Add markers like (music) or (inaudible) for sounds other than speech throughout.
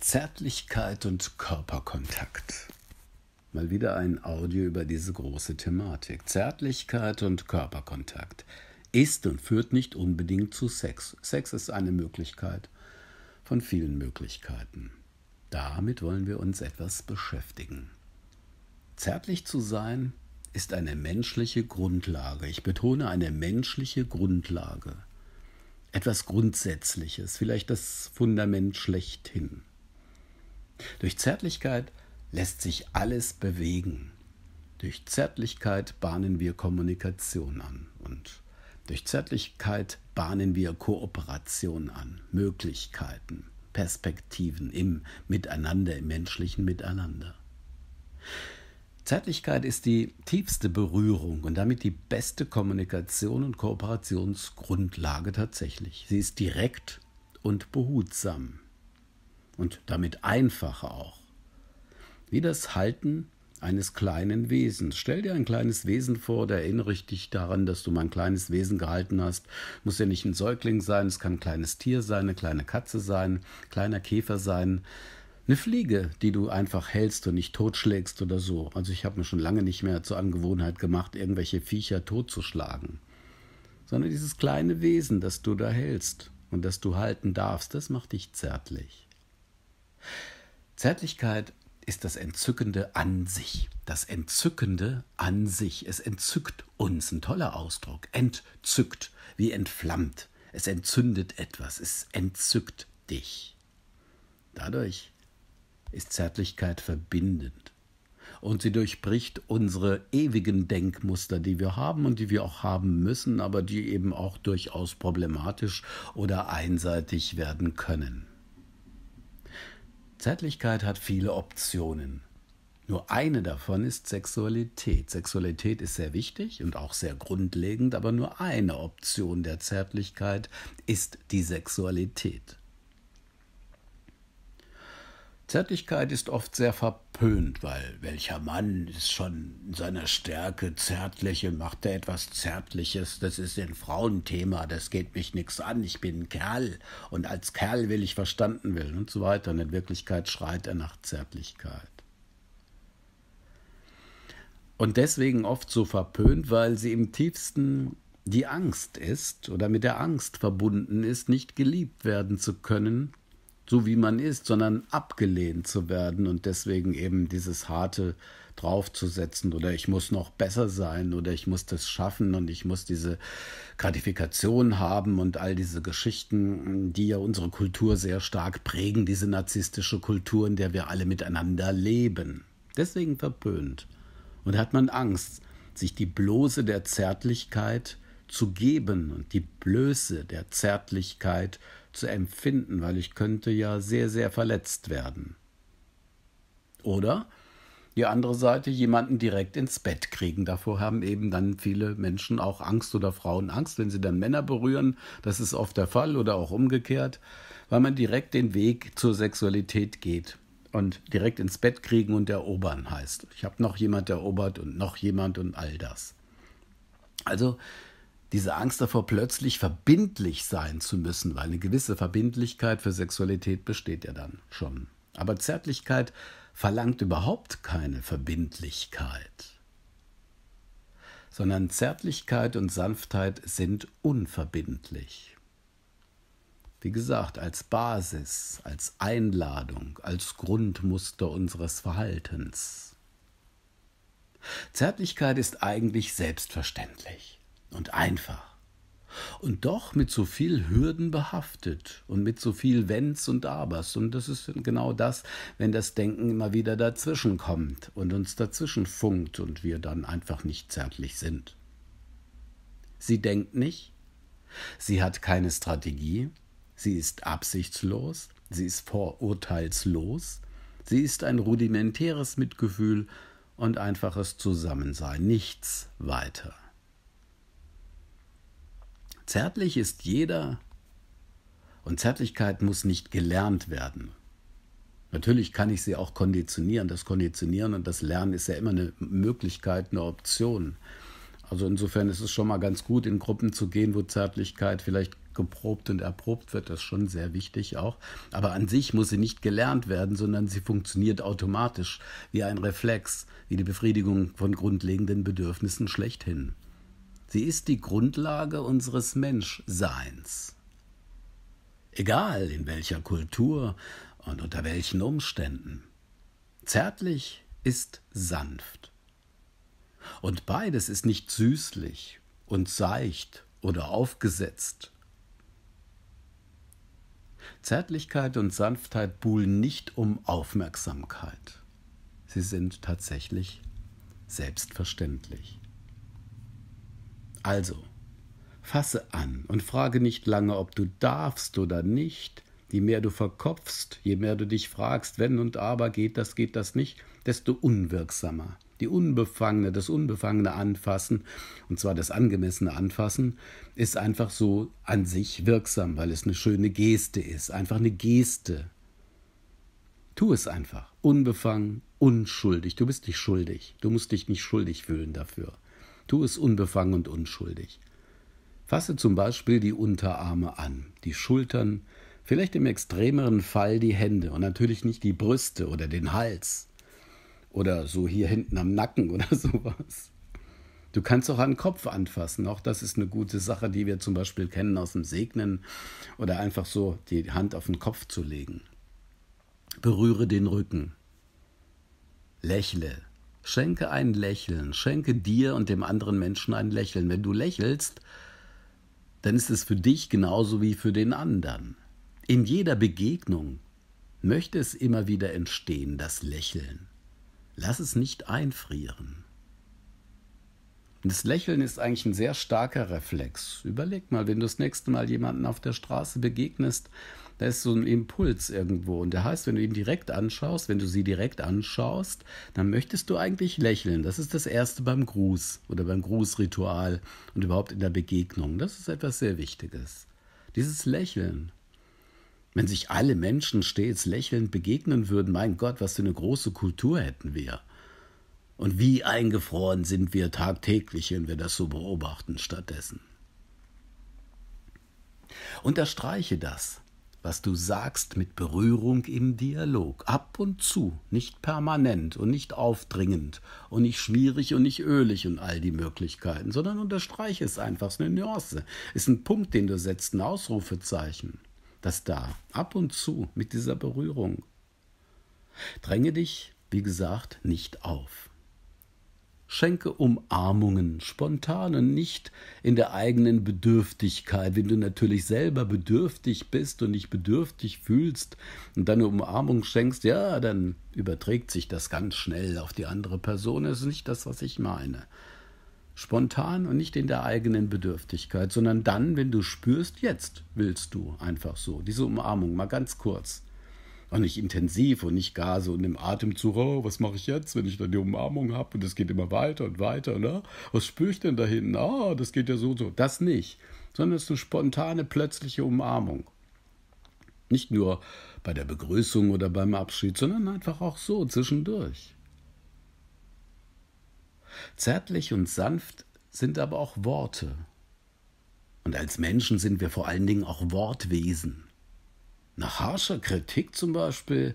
Zärtlichkeit und Körperkontakt. Mal wieder ein Audio über diese große Thematik. Zärtlichkeit und Körperkontakt ist und führt nicht unbedingt zu Sex. Sex ist eine Möglichkeit von vielen Möglichkeiten. Damit wollen wir uns etwas beschäftigen. Zärtlich zu sein ist eine menschliche Grundlage. Ich betone eine menschliche Grundlage. Etwas Grundsätzliches, vielleicht das Fundament schlechthin. Durch Zärtlichkeit lässt sich alles bewegen. Durch Zärtlichkeit bahnen wir Kommunikation an und durch Zärtlichkeit bahnen wir Kooperation an, Möglichkeiten, Perspektiven im Miteinander, im menschlichen Miteinander. Zärtlichkeit ist die tiefste Berührung und damit die beste Kommunikation und Kooperationsgrundlage tatsächlich. Sie ist direkt und behutsam und damit einfacher auch. Wie das Halten eines kleinen Wesens. Stell dir ein kleines Wesen vor da erinnere ich dich daran, dass du mein kleines Wesen gehalten hast. Muss ja nicht ein Säugling sein, es kann ein kleines Tier sein, eine kleine Katze sein, kleiner Käfer sein, eine Fliege, die du einfach hältst und nicht totschlägst oder so. Also ich habe mir schon lange nicht mehr zur Angewohnheit gemacht, irgendwelche Viecher totzuschlagen. Sondern dieses kleine Wesen, das du da hältst und das du halten darfst, das macht dich zärtlich. Zärtlichkeit ist das Entzückende an sich. Das Entzückende an sich. Es entzückt uns. Ein toller Ausdruck. Entzückt, wie entflammt. Es entzündet etwas. Es entzückt dich. Dadurch ist Zärtlichkeit verbindend. Und sie durchbricht unsere ewigen Denkmuster, die wir haben und die wir auch haben müssen, aber die eben auch durchaus problematisch oder einseitig werden können. Zärtlichkeit hat viele Optionen. Nur eine davon ist Sexualität. Sexualität ist sehr wichtig und auch sehr grundlegend, aber nur eine Option der Zärtlichkeit ist die Sexualität. Zärtlichkeit ist oft sehr verpönt, weil welcher Mann ist schon in seiner Stärke zärtlich macht er etwas Zärtliches? Das ist ein Frauenthema, das geht mich nichts an, ich bin ein Kerl und als Kerl will ich verstanden werden und so weiter. Und in Wirklichkeit schreit er nach Zärtlichkeit. Und deswegen oft so verpönt, weil sie im tiefsten die Angst ist oder mit der Angst verbunden ist, nicht geliebt werden zu können so wie man ist, sondern abgelehnt zu werden und deswegen eben dieses harte draufzusetzen oder ich muss noch besser sein oder ich muss das schaffen und ich muss diese Gratifikation haben und all diese Geschichten, die ja unsere Kultur sehr stark prägen, diese narzisstische Kultur, in der wir alle miteinander leben. Deswegen verpönt. Und hat man Angst, sich die bloße der Zärtlichkeit zu geben und die Blöße der Zärtlichkeit zu empfinden, weil ich könnte ja sehr, sehr verletzt werden. Oder die andere Seite, jemanden direkt ins Bett kriegen. Davor haben eben dann viele Menschen auch Angst oder Frauen Angst, wenn sie dann Männer berühren. Das ist oft der Fall oder auch umgekehrt, weil man direkt den Weg zur Sexualität geht und direkt ins Bett kriegen und erobern heißt. Ich habe noch jemand erobert und noch jemand und all das. Also diese Angst davor, plötzlich verbindlich sein zu müssen, weil eine gewisse Verbindlichkeit für Sexualität besteht ja dann schon. Aber Zärtlichkeit verlangt überhaupt keine Verbindlichkeit, sondern Zärtlichkeit und Sanftheit sind unverbindlich. Wie gesagt, als Basis, als Einladung, als Grundmuster unseres Verhaltens. Zärtlichkeit ist eigentlich selbstverständlich und einfach. Und doch mit so viel Hürden behaftet und mit so viel Wenns und Abers. Und das ist genau das, wenn das Denken immer wieder dazwischen kommt und uns dazwischen funkt und wir dann einfach nicht zärtlich sind. Sie denkt nicht, sie hat keine Strategie, sie ist absichtslos, sie ist vorurteilslos, sie ist ein rudimentäres Mitgefühl und einfaches Zusammensein, nichts weiter. Zärtlich ist jeder und Zärtlichkeit muss nicht gelernt werden. Natürlich kann ich sie auch konditionieren. Das Konditionieren und das Lernen ist ja immer eine Möglichkeit, eine Option. Also insofern ist es schon mal ganz gut, in Gruppen zu gehen, wo Zärtlichkeit vielleicht geprobt und erprobt wird. Das ist schon sehr wichtig auch. Aber an sich muss sie nicht gelernt werden, sondern sie funktioniert automatisch wie ein Reflex, wie die Befriedigung von grundlegenden Bedürfnissen schlechthin. Sie ist die Grundlage unseres Menschseins. Egal in welcher Kultur und unter welchen Umständen. Zärtlich ist sanft. Und beides ist nicht süßlich und seicht oder aufgesetzt. Zärtlichkeit und Sanftheit buhlen nicht um Aufmerksamkeit. Sie sind tatsächlich selbstverständlich. Also, fasse an und frage nicht lange, ob du darfst oder nicht. Je mehr du verkopfst, je mehr du dich fragst, wenn und aber geht das, geht das nicht, desto unwirksamer. Die Unbefangene, das Unbefangene anfassen, und zwar das angemessene Anfassen, ist einfach so an sich wirksam, weil es eine schöne Geste ist. Einfach eine Geste. Tu es einfach. Unbefangen, unschuldig. Du bist nicht schuldig. Du musst dich nicht schuldig fühlen dafür. Tu es unbefangen und unschuldig. Fasse zum Beispiel die Unterarme an, die Schultern, vielleicht im extremeren Fall die Hände und natürlich nicht die Brüste oder den Hals oder so hier hinten am Nacken oder (laughs) sowas. Du kannst auch an den Kopf anfassen. Auch das ist eine gute Sache, die wir zum Beispiel kennen aus dem Segnen oder einfach so die Hand auf den Kopf zu legen. Berühre den Rücken. Lächle. Schenke ein Lächeln. Schenke dir und dem anderen Menschen ein Lächeln. Wenn du lächelst, dann ist es für dich genauso wie für den anderen. In jeder Begegnung möchte es immer wieder entstehen, das Lächeln. Lass es nicht einfrieren. das Lächeln ist eigentlich ein sehr starker Reflex. Überleg mal, wenn du das nächste Mal jemanden auf der Straße begegnest, da ist so ein Impuls irgendwo. Und der heißt, wenn du ihn direkt anschaust, wenn du sie direkt anschaust, dann möchtest du eigentlich lächeln. Das ist das Erste beim Gruß oder beim Grußritual und überhaupt in der Begegnung. Das ist etwas sehr Wichtiges. Dieses Lächeln. Wenn sich alle Menschen stets lächelnd begegnen würden, mein Gott, was für eine große Kultur hätten wir. Und wie eingefroren sind wir tagtäglich, wenn wir das so beobachten stattdessen. Unterstreiche das was du sagst, mit Berührung im Dialog, ab und zu, nicht permanent und nicht aufdringend und nicht schwierig und nicht ölig und all die Möglichkeiten, sondern unterstreiche es einfach, es ist eine Nuance, ist ein Punkt, den du setzt, ein Ausrufezeichen, das da, ab und zu, mit dieser Berührung. Dränge dich, wie gesagt, nicht auf. Schenke Umarmungen, spontane, nicht in der eigenen Bedürftigkeit. Wenn du natürlich selber bedürftig bist und dich bedürftig fühlst und deine Umarmung schenkst, ja, dann überträgt sich das ganz schnell auf die andere Person. Das ist nicht das, was ich meine. Spontan und nicht in der eigenen Bedürftigkeit, sondern dann, wenn du spürst, jetzt willst du einfach so. Diese Umarmung, mal ganz kurz auch nicht intensiv und nicht gar so in dem Atemzug, oh, was mache ich jetzt, wenn ich dann die Umarmung habe und es geht immer weiter und weiter, ne? Was spüre ich denn da hinten? Ah, oh, das geht ja so so. Das nicht, sondern es ist eine spontane, plötzliche Umarmung. Nicht nur bei der Begrüßung oder beim Abschied, sondern einfach auch so zwischendurch. Zärtlich und sanft sind aber auch Worte. Und als Menschen sind wir vor allen Dingen auch Wortwesen. Nach harscher Kritik zum Beispiel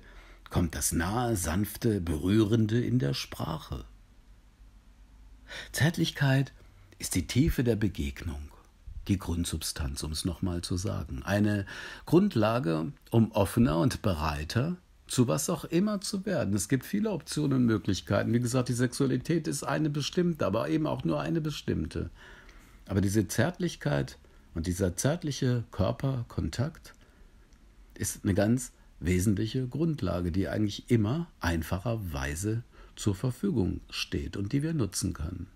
kommt das nahe, sanfte, berührende in der Sprache. Zärtlichkeit ist die Tiefe der Begegnung, die Grundsubstanz, um es nochmal zu sagen, eine Grundlage, um offener und bereiter zu was auch immer zu werden. Es gibt viele Optionen und Möglichkeiten. Wie gesagt, die Sexualität ist eine bestimmte, aber eben auch nur eine bestimmte. Aber diese Zärtlichkeit und dieser zärtliche Körperkontakt ist eine ganz wesentliche Grundlage, die eigentlich immer einfacherweise zur Verfügung steht und die wir nutzen können.